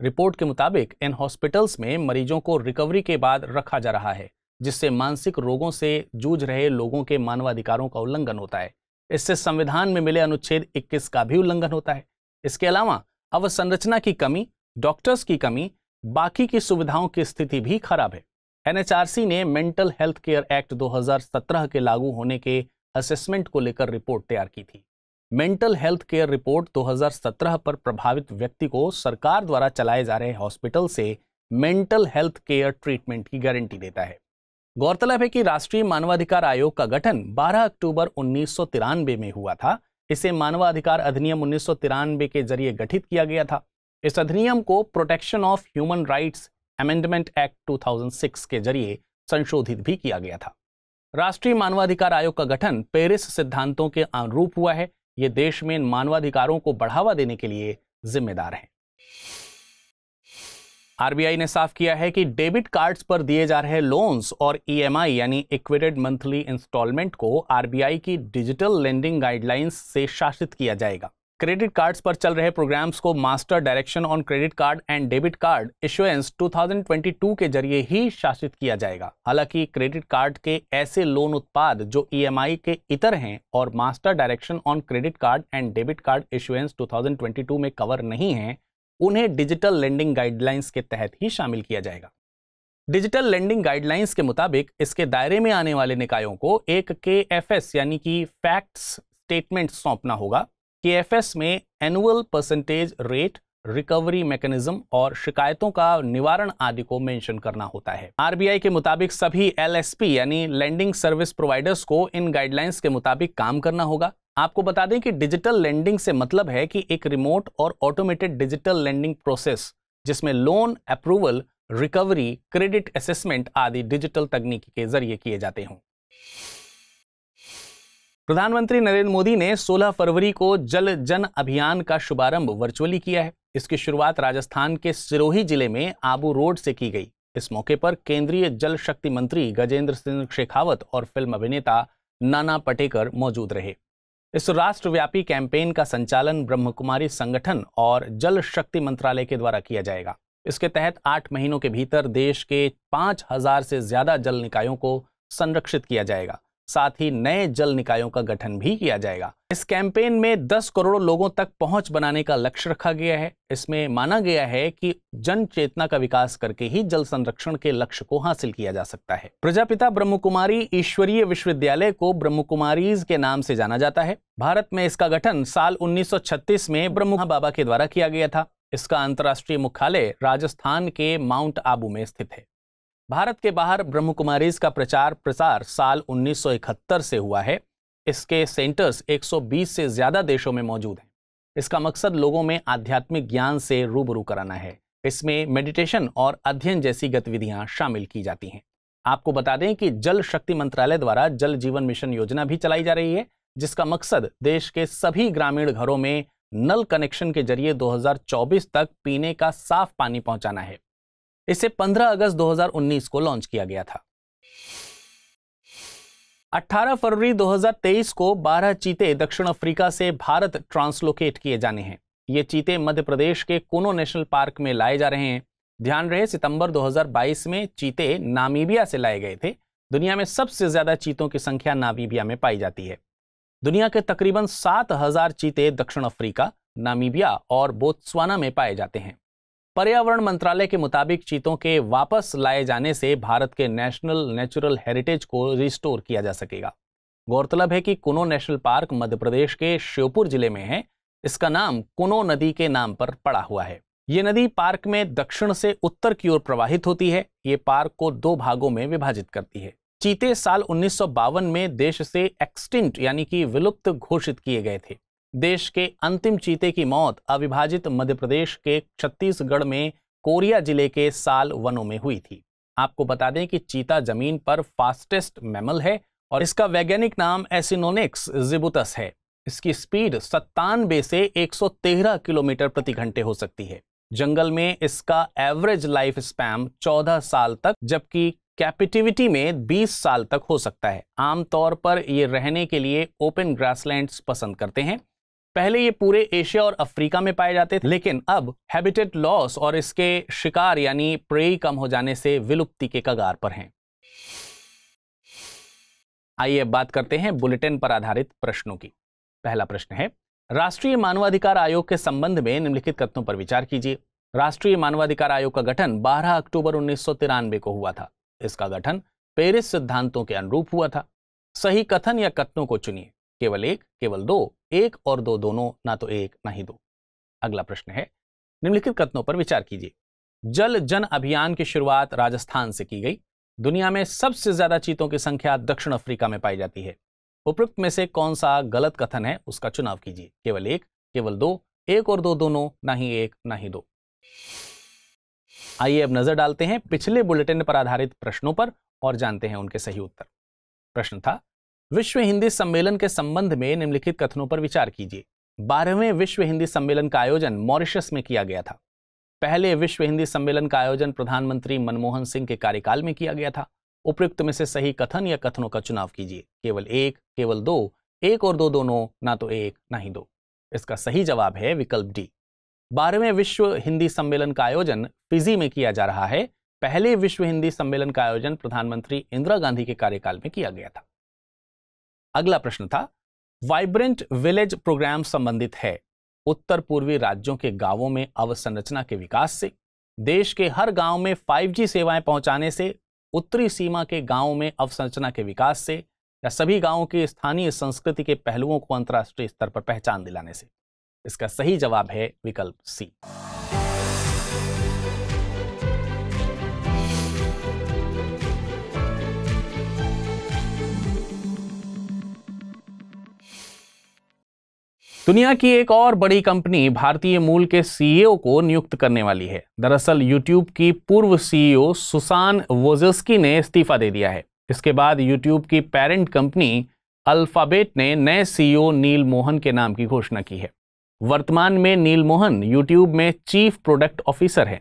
रिपोर्ट के मुताबिक इन हॉस्पिटल्स में मरीजों को रिकवरी के बाद रखा जा रहा है जिससे मानसिक रोगों से जूझ रहे लोगों के मानवाधिकारों का उल्लंघन होता है इससे संविधान में मिले अनुच्छेद 21 का भी उल्लंघन होता है इसके अलावा अवसंरचना की कमी डॉक्टर्स की कमी बाकी की सुविधाओं की स्थिति भी खराब है एनएचआरसी ने मेंटल हेल्थ केयर एक्ट 2017 के लागू होने के असेसमेंट को लेकर रिपोर्ट तैयार की थी मेंटल हेल्थ केयर रिपोर्ट 2017 पर प्रभावित व्यक्ति को सरकार द्वारा चलाए जा रहे हॉस्पिटल से मेंटल हेल्थ केयर ट्रीटमेंट की गारंटी देता है गौरतलब है कि राष्ट्रीय मानवाधिकार आयोग का गठन 12 अक्टूबर उन्नीस में हुआ था इसे मानवाधिकार अधिनियम उन्नीस के जरिए गठित किया गया था इस अधिनियम को protection of human rights amendment act 2006 के जरिए संशोधित भी किया गया था राष्ट्रीय मानवाधिकार आयोग का गठन पेरिस सिद्धांतों के अनुरूप हुआ है ये देश में मानवाधिकारों को बढ़ावा देने के लिए जिम्मेदार है आरबीआई ने साफ किया है कि डेबिट कार्ड्स पर दिए जा रहे लोन्स और ईएमआई यानी इक्विटेड मंथली इंस्टॉलमेंट को आरबीआई की डिजिटल लेंडिंग गाइडलाइंस से शासित किया जाएगा क्रेडिट कार्ड्स पर चल रहे प्रोग्राम्स को master direction on credit card and debit card issuance 2022 के जरिए ही शासित किया जाएगा हालांकि क्रेडिट कार्ड के ऐसे लोन उत्पाद जो ईएमआई के इतर हैं और master direction on credit card and debit card issuance 2022 में कवर नहीं है उन्हें डिजिटल लेंडिंग गाइडलाइंस के तहत ही शामिल किया जाएगा डिजिटल लेंडिंग गाइडलाइंस के मुताबिक इसके दायरे में आने वाले निकायों को एक के यानी कि फैक्ट्स स्टेटमेंट सौंपना होगा के में annual percentage rate recovery mechanism और शिकायतों का निवारण आदि को मेंशन करना होता है आरबीआई के मुताबिक सभी एलएसपी यानी लैंडिंग सर्विस प्रोवाइडर्स को इन गाइडलाइंस के मुताबिक काम करना होगा आपको बता दें कि डिजिटल लेंडिंग से मतलब है कि एक रिमोट और ऑटोमेटेड डिजिटल लेंडिंग प्रोसेस जिसमें loan approval recovery credit assessment आदि डिजिटल तकनीक के जरिए किए जाते हों प्रधानमंत्री नरेंद्र मोदी ने 16 फरवरी को जल जन अभियान का शुभारंभ वर्चुअली किया है इसकी शुरुआत राजस्थान के सिरोही जिले में आबू रोड से की गई इस मौके पर केंद्रीय जल शक्ति मंत्री गजेंद्र सिंह शेखावत और फिल्म अभिनेता नाना पटेकर मौजूद रहे इस राष्ट्रव्यापी कैंपेन का संचालन कुमारी संगठन और जल शक्ति मंत्रालय के द्वारा किया जाएगा इसके तहत आठ महीनों के भीतर देश के पांच हजार से ज्यादा जल निकायों को संरक्षित किया जाएगा साथ ही नए जल निकायों का गठन भी किया जाएगा इस कैंपेन में 10 करोड़ लोगों तक पहुंच बनाने का लक्ष्य रखा गया है इसमें माना गया है कि जन चेतना का विकास करके ही जल संरक्षण के लक्ष्य को हासिल किया जा सकता है प्रजापिता कुमारी ईश्वरीय विश्वविद्यालय को कुमारी के नाम से जाना जाता है भारत में इसका गठन साल उन्नीस में ब्रह्म बाबा के द्वारा किया गया था इसका अंतर्राष्ट्रीय मुख्यालय राजस्थान के माउंट आबू में स्थित है भारत के बाहर ब्रह्म कुमारीज का प्रचार प्रसार साल 1971 से हुआ है इसके सेंटर्स 120 से ज़्यादा देशों में मौजूद हैं इसका मकसद लोगों में आध्यात्मिक ज्ञान से रूबरू कराना है इसमें मेडिटेशन और अध्ययन जैसी गतिविधियां शामिल की जाती हैं आपको बता दें कि जल शक्ति मंत्रालय द्वारा जल जीवन मिशन योजना भी चलाई जा रही है जिसका मकसद देश के सभी ग्रामीण घरों में नल कनेक्शन के जरिए 2024 तक पीने का साफ पानी पहुंचाना है इसे 15 अगस्त 2019 को लॉन्च किया गया था 18 फरवरी 2023 को 12 चीते दक्षिण अफ्रीका से भारत ट्रांसलोकेट किए जाने हैं ये चीते मध्य प्रदेश के कोनो नेशनल पार्क में लाए जा रहे हैं ध्यान रहे सितंबर 2022 में चीते नामीबिया से लाए गए थे दुनिया में सबसे ज्यादा चीतों की संख्या नामीबिया में पाई जाती है दुनिया के तकरीबन सात हजार चीते दक्षिण अफ्रीका नामीबिया और बोत्सवाना में पाए जाते हैं पर्यावरण मंत्रालय के मुताबिक चीतों के वापस लाए जाने से भारत के नेशनल नेचुरल हेरिटेज को रिस्टोर किया जा सकेगा गौरतलब है कि कुनो नेशनल पार्क मध्य प्रदेश के श्योपुर जिले में है इसका नाम कुनो नदी के नाम पर पड़ा हुआ है ये नदी पार्क में दक्षिण से उत्तर की ओर प्रवाहित होती है ये पार्क को दो भागों में विभाजित करती है चीते साल उन्नीस में देश से एक्सटिंक्ट यानी कि विलुप्त घोषित किए गए थे देश के अंतिम चीते की मौत अविभाजित मध्य प्रदेश के छत्तीसगढ़ में कोरिया जिले के साल वनों में हुई थी आपको बता दें कि चीता जमीन पर फास्टेस्ट मैमल है और इसका वैज्ञानिक नाम एसिनोनिक्स जिबुतस है इसकी स्पीड सत्तानबे से 113 किलोमीटर प्रति घंटे हो सकती है जंगल में इसका एवरेज लाइफ स्पैम 14 साल तक जबकि कैपिटिविटी में 20 साल तक हो सकता है आमतौर पर ये रहने के लिए ओपन ग्रासलैंड्स पसंद करते हैं पहले ये पूरे एशिया और अफ्रीका में पाए जाते थे लेकिन अब हैबिटेट लॉस और इसके शिकार यानी प्रे कम हो जाने से विलुप्ति के कगार पर हैं आइए अब बात करते हैं बुलेटिन पर आधारित प्रश्नों की पहला प्रश्न है राष्ट्रीय मानवाधिकार आयोग के संबंध में निम्नलिखित कथनों पर विचार कीजिए राष्ट्रीय मानवाधिकार आयोग का गठन 12 अक्टूबर उन्नीस को हुआ था इसका गठन पेरिस सिद्धांतों के अनुरूप हुआ था सही कथन या कथनों को चुनिए केवल एक केवल दो एक और दो दोनों ना तो एक ना ही दो अगला प्रश्न है निम्नलिखित कथनों पर विचार कीजिए जल जन अभियान की शुरुआत राजस्थान से की गई दुनिया में सबसे ज्यादा चीतों की संख्या दक्षिण अफ्रीका में पाई जाती है उपरोक्त में से कौन सा गलत कथन है उसका चुनाव कीजिए केवल एक केवल दो एक और दो दोनों ना ही एक ना ही दो आइए अब नजर डालते हैं पिछले बुलेटिन पर आधारित प्रश्नों पर और जानते हैं उनके सही उत्तर प्रश्न था विश्व हिंदी सम्मेलन के संबंध में निम्नलिखित कथनों पर विचार कीजिए बारहवें विश्व हिंदी सम्मेलन का आयोजन मॉरिशस में किया गया था पहले विश्व हिंदी सम्मेलन का आयोजन प्रधानमंत्री मनमोहन सिंह के कार्यकाल में किया गया था उपयुक्त में से सही कथन या कथनों का चुनाव कीजिए केवल एक केवल दो एक और दो दोनों ना तो एक ना ही दो इसका सही जवाब है विकल्प डी बारहवें विश्व हिंदी सम्मेलन का आयोजन फिजी में किया जा रहा है पहले विश्व हिंदी सम्मेलन का आयोजन प्रधानमंत्री इंदिरा गांधी के कार्यकाल में किया गया था अगला प्रश्न था वाइब्रेंट विलेज प्रोग्राम संबंधित है उत्तर पूर्वी राज्यों के गांवों में अवसंरचना के विकास से देश के हर गांव में 5G सेवाएं पहुंचाने से उत्तरी सीमा के गांवों में अवसंरचना के विकास से या सभी गांवों की स्थानीय संस्कृति के पहलुओं को अंतर्राष्ट्रीय स्तर पर पहचान दिलाने से इसका सही जवाब है विकल्प सी दुनिया की एक और बड़ी कंपनी भारतीय मूल के सीईओ e को नियुक्त करने वाली है दरअसल यूट्यूब की पूर्व सीईओ e सुसान वोजेस्की ने इस्तीफा दे दिया है इसके बाद यूट्यूब की पेरेंट कंपनी अल्फाबेट ने नए सीईओ e नील मोहन के नाम की घोषणा की है वर्तमान में नील मोहन यूट्यूब में चीफ प्रोडक्ट ऑफिसर है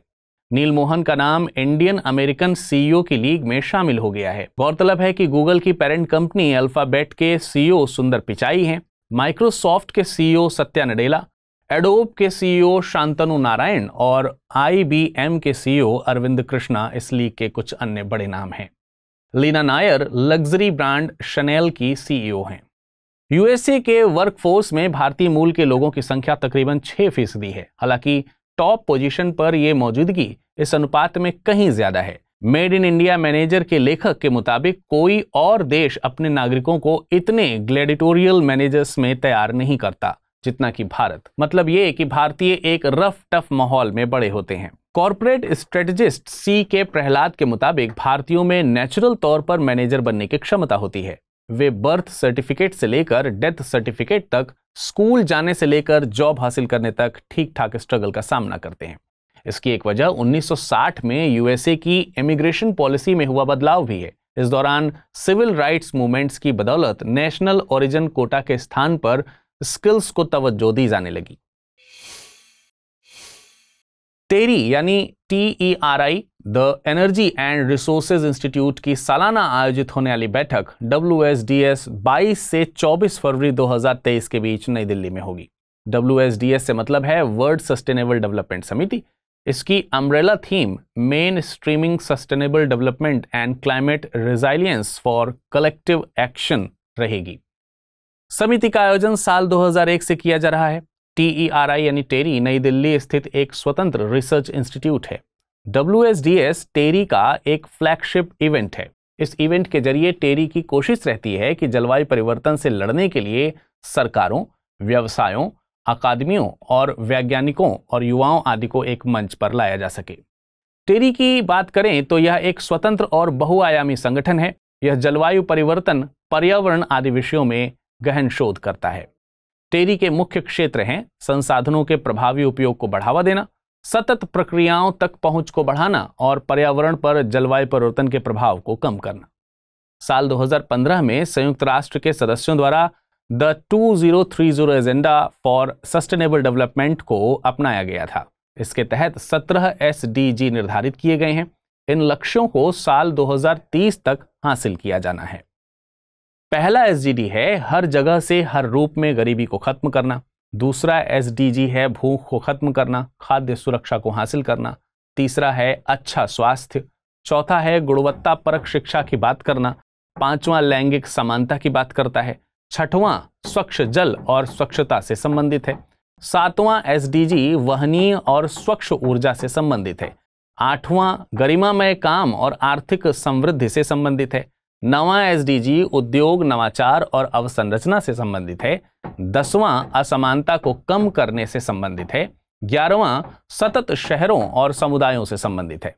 नील मोहन का नाम इंडियन अमेरिकन सीईओ की लीग में शामिल हो गया है गौरतलब है कि गूगल की पेरेंट कंपनी अल्फाबेट के सीईओ सुंदर पिचाई हैं माइक्रोसॉफ्ट के CEO e Satya Nadella Adobe के सीईओ e शांतनु नारायण और आईबीएम के सीईओ e अरविंद कृष्णा इस लीग के कुछ अन्य बड़े नाम हैं Leena Nair luxury brand Chanel की सीईओ हैं यूएसए के वर्कफोर्स में भारतीय मूल के लोगों की संख्या तकरीबन छह फीसदी है हालांकि टॉप पोजीशन पर यह मौजूदगी इस अनुपात में कहीं ज़्यादा है मेड इन इंडिया मैनेजर के लेखक के मुताबिक कोई और देश अपने नागरिकों को इतने ग्लेडिटोरियल मैनेजर्स में तैयार नहीं करता जितना कि भारत मतलब ये कि भारतीय एक रफ टफ माहौल में बड़े होते हैं कॉरपोरेट स्ट्रेटजिस्ट सी के प्रहलाद के मुताबिक भारतीयों में नेचुरल तौर पर मैनेजर बनने की क्षमता होती है वे बर्थ सर्टिफिकेट से लेकर डेथ सर्टिफिकेट तक स्कूल जाने से लेकर जॉब हासिल करने तक ठीक ठाक स्ट्रगल का सामना करते हैं इसकी एक वजह 1960 में यूएसए की इमिग्रेशन पॉलिसी में हुआ बदलाव भी है इस दौरान सिविल राइट्स मूवमेंट्स की बदौलत नेशनल ओरिजिन कोटा के स्थान पर स्किल्स को तवज्जो दी जाने लगी तेरी यानी T E R I the energy and resources institute की सालाना आयोजित होने वाली बैठक डब्ल्यू एस डी एस बाईस से चौबीस फरवरी 2023 के बीच नई दिल्ली में होगी डब्ल्यू एस डी एस से मतलब है वर्ल्ड सस्टेनेबल डेवलपमेंट समिति इसकी umbrella theme mainstreaming sustainable development and climate resilience for collective action रहेगी समिति का आयोजन साल 2001 से किया जा रहा है टीईआरआई e यानी टेरी नई दिल्ली स्थित एक स्वतंत्र रिसर्च इंस्टीट्यूट है डब्ल्यू टेरी का एक फ्लैगशिप इवेंट है इस इवेंट के जरिए टेरी की कोशिश रहती है कि जलवायु परिवर्तन से लड़ने के लिए सरकारों व्यवसायों अकादमियों और वैज्ञानिकों और युवाओं आदि को एक मंच पर लाया जा सके टेरी की बात करें तो यह एक स्वतंत्र और बहुआयामी संगठन है यह जलवायु परिवर्तन पर्यावरण आदि विषयों में गहन शोध करता है टेरी के मुख्य क्षेत्र हैं संसाधनों के प्रभावी उपयोग को बढ़ावा देना सतत प्रक्रियाओं तक पहुंच को बढ़ाना और पर्यावरण पर जलवायु परिवर्तन के प्रभाव को कम करना साल 2015 में संयुक्त राष्ट्र के सदस्यों द्वारा the 2030 agenda for sustainable development को अपनाया गया था इसके तहत 17 एस निर्धारित किए गए हैं इन लक्ष्यों को साल 2030 तक हासिल किया जाना है पहला एस है हर जगह से हर रूप में गरीबी को खत्म करना दूसरा एस है भूख को खत्म करना खाद्य सुरक्षा को हासिल करना तीसरा है अच्छा स्वास्थ्य चौथा है गुणवत्ता परक शिक्षा की बात करना पांचवा लैंगिक समानता की बात करता है छठवां स्वच्छ जल और स्वच्छता से संबंधित है सातवां एसडीजी वहनीय और स्वच्छ ऊर्जा से संबंधित है आठवां गरिमामय काम और आर्थिक समृद्धि से संबंधित है नवा एसडीजी उद्योग नवाचार और अवसंरचना से संबंधित है दसवां असमानता को कम करने से संबंधित है ग्यारहवां सतत शहरों और समुदायों से संबंधित है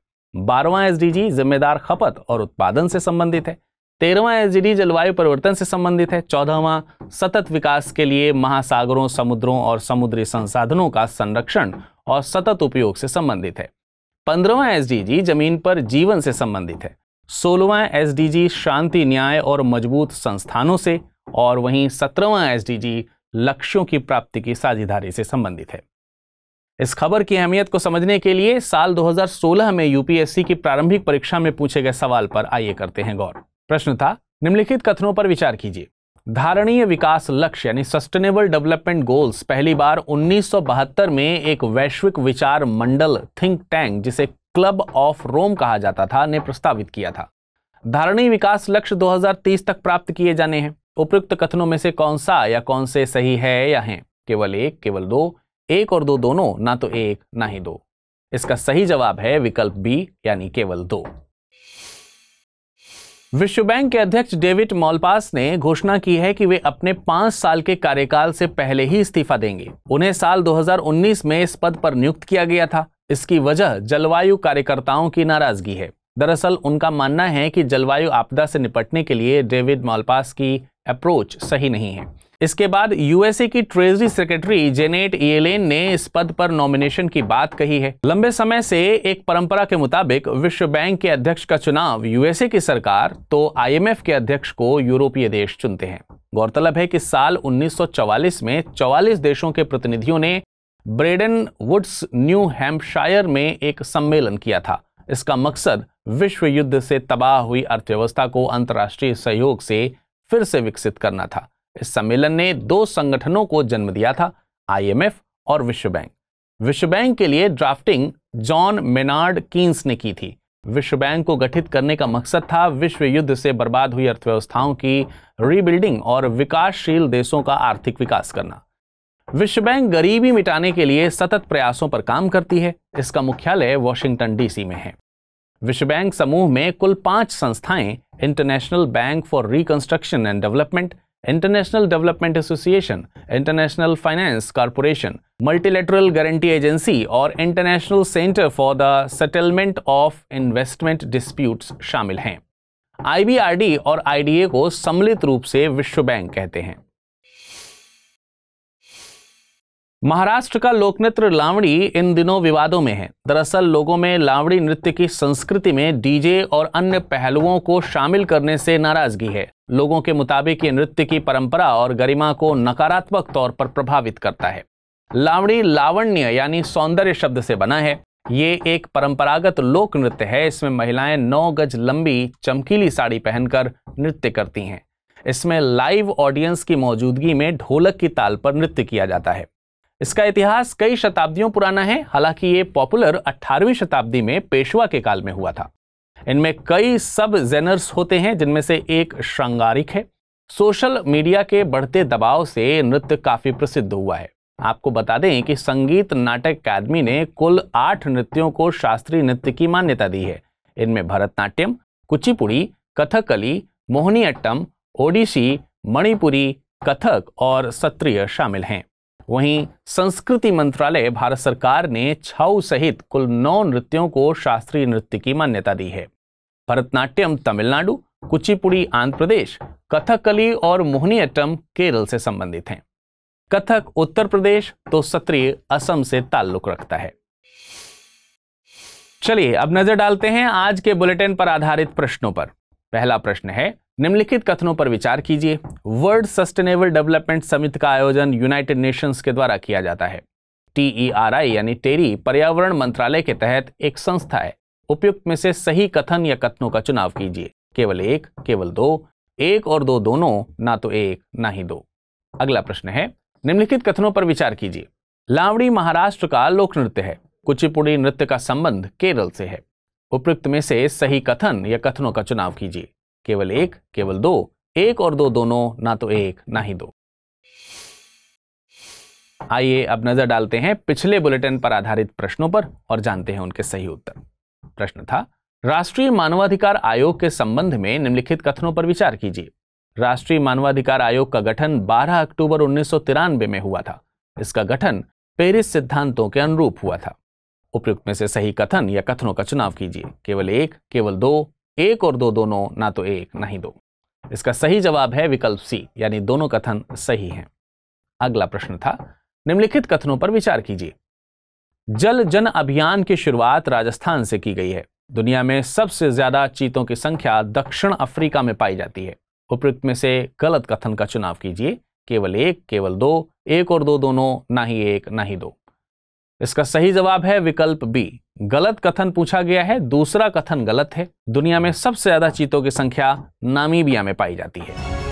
बारहवां एसडीजी जिम्मेदार खपत और उत्पादन से संबंधित है तेरहवा एसडीडी जलवायु परिवर्तन से संबंधित है चौदहवा सतत विकास के लिए महासागरों समुद्रों और समुद्री संसाधनों का संरक्षण और सतत उपयोग से संबंधित है पंद्रहवा एसडीजी जमीन पर जीवन से संबंधित है सोलहवा एसडीजी शांति न्याय और मजबूत संस्थानों से और वहीं सत्रहवा एसडीजी लक्ष्यों की प्राप्ति की साझेदारी से संबंधित है इस खबर की अहमियत को समझने के लिए साल 2016 में यूपीएससी की प्रारंभिक परीक्षा में पूछे गए सवाल पर आइए करते हैं गौर प्रश्न था निम्नलिखित कथनों पर विचार कीजिए धारणीय विकास लक्ष्य यानी सस्टेनेबल डेवलपमेंट गोल्स पहली बार 1972 में एक वैश्विक विचार मंडल थिंक टैंक जिसे क्लब ऑफ रोम कहा जाता था ने प्रस्तावित किया था धारणीय विकास लक्ष्य 2030 तक प्राप्त किए जाने हैं उपयुक्त कथनों में से कौन सा या कौन से सही है या है केवल एक केवल दो एक और दो दोनों ना तो एक ना ही दो इसका सही जवाब है विकल्प बी यानी केवल दो विश्व बैंक के अध्यक्ष डेविड मॉलपास ने घोषणा की है कि वे अपने पांच साल के कार्यकाल से पहले ही इस्तीफा देंगे उन्हें साल 2019 में इस पद पर नियुक्त किया गया था इसकी वजह जलवायु कार्यकर्ताओं की नाराजगी है दरअसल उनका मानना है कि जलवायु आपदा से निपटने के लिए डेविड मॉलपास की अप्रोच सही नहीं है इसके बाद यूएसए की ट्रेजरी सेक्रेटरी जेनेट येलेन ने इस पद पर नॉमिनेशन की बात कही है लंबे समय से एक परंपरा के मुताबिक विश्व बैंक के अध्यक्ष का चुनाव यूएसए की सरकार तो आईएमएफ के अध्यक्ष को यूरोपीय देश चुनते हैं गौरतलब है कि साल 1944 में 44 देशों के प्रतिनिधियों ने ब्रेडन वुड्स न्यू हैम्पशायर में एक सम्मेलन किया था इसका मकसद विश्व युद्ध से तबाह हुई अर्थव्यवस्था को अंतर्राष्ट्रीय सहयोग से फिर से विकसित करना था इस सम्मेलन ने दो संगठनों को जन्म दिया था आईएमएफ और विश्व बैंक विश्व बैंक के लिए ड्राफ्टिंग जॉन मेनार्ड कीन्स ने की थी विश्व बैंक को गठित करने का मकसद था विश्व युद्ध से बर्बाद हुई अर्थव्यवस्थाओं की रीबिल्डिंग और विकासशील देशों का आर्थिक विकास करना विश्व बैंक गरीबी मिटाने के लिए सतत प्रयासों पर काम करती है इसका मुख्यालय वॉशिंगटन डीसी में है विश्व बैंक समूह में कुल पांच संस्थाएं international bank for reconstruction and development international development association international finance corporation multilateral guarantee agency और international centre for the settlement of investment disputes शामिल हैं आईबीआरडी और आईडीए को सम्मिलित रूप से विश्व बैंक कहते हैं महाराष्ट्र का लोकनृत्य लावड़ी इन दिनों विवादों में है दरअसल लोगों में लावड़ी नृत्य की संस्कृति में डीजे और अन्य पहलुओं को शामिल करने से नाराजगी है लोगों के मुताबिक ये नृत्य की परंपरा और गरिमा को नकारात्मक तौर पर प्रभावित करता है लावणी लावण्य यानी सौंदर्य शब्द से बना है ये एक परंपरागत लोक नृत्य है इसमें महिलाएं नौ गज लंबी चमकीली साड़ी पहनकर नृत्य करती हैं इसमें लाइव ऑडियंस की मौजूदगी में ढोलक की ताल पर नृत्य किया जाता है इसका इतिहास कई शताब्दियों पुराना है हालांकि ये पॉपुलर 18वीं शताब्दी में पेशवा के काल में हुआ था इनमें कई सब जेनर्स होते हैं जिनमें से एक श्रृंगारिक है सोशल मीडिया के बढ़ते दबाव से नृत्य काफ़ी प्रसिद्ध हुआ है आपको बता दें कि संगीत नाटक अकादमी ने कुल आठ नृत्यों को शास्त्रीय नृत्य की मान्यता दी है इनमें भरतनाट्यम कुचिपुड़ी कथकली मोहनीअट्टम ओडिशी मणिपुरी कथक और सत्रिय शामिल हैं वहीं संस्कृति मंत्रालय भारत सरकार ने छऊ सहित कुल नौ नृत्यों को शास्त्रीय नृत्य की मान्यता दी है भरतनाट्यम तमिलनाडु कुचिपुड़ी आंध्र प्रदेश कथकली और मोहनीअट्टम केरल से संबंधित हैं कथक उत्तर प्रदेश तो सत्रीय असम से ताल्लुक रखता है चलिए अब नजर डालते हैं आज के बुलेटिन पर आधारित प्रश्नों पर पहला प्रश्न है निम्नलिखित कथनों पर विचार कीजिए वर्ल्ड सस्टेनेबल डेवलपमेंट समित का आयोजन यूनाइटेड नेशंस के द्वारा किया जाता है टीईआरआई यानी टेरी पर्यावरण मंत्रालय के तहत एक संस्था है उपयुक्त में से सही कथन या कथनों का चुनाव कीजिए केवल एक केवल दो एक और दो दोनों ना तो एक ना ही दो अगला प्रश्न है निम्नलिखित कथनों पर विचार कीजिए लावड़ी महाराष्ट्र का लोक नृत्य है कुचिपुड़ी नृत्य का संबंध केरल से है उपयुक्त में से सही कथन या कथनों का चुनाव कीजिए केवल एक केवल दो एक और दो दोनों ना तो एक ना ही दो आइए अब नजर डालते हैं पिछले बुलेटिन पर आधारित प्रश्नों पर और जानते हैं उनके सही उत्तर प्रश्न था राष्ट्रीय मानवाधिकार आयोग के संबंध में निम्नलिखित कथनों पर विचार कीजिए राष्ट्रीय मानवाधिकार आयोग का गठन 12 अक्टूबर उन्नीस में हुआ था इसका गठन पेरिस सिद्धांतों के अनुरूप हुआ था उपयुक्त में से सही कथन या कथनों का चुनाव कीजिए केवल एक केवल दो एक और दो दोनों ना तो एक ना ही दो इसका सही जवाब है विकल्प सी यानी दोनों कथन सही हैं अगला प्रश्न था निम्नलिखित कथनों पर विचार कीजिए जल जन अभियान की शुरुआत राजस्थान से की गई है दुनिया में सबसे ज्यादा चीतों की संख्या दक्षिण अफ्रीका में पाई जाती है उपयुक्त में से गलत कथन का चुनाव कीजिए केवल एक केवल दो एक और दो दोनों ना ही एक ना ही दो इसका सही जवाब है विकल्प बी गलत कथन पूछा गया है दूसरा कथन गलत है दुनिया में सबसे ज्यादा चीतों की संख्या नामीबिया में पाई जाती है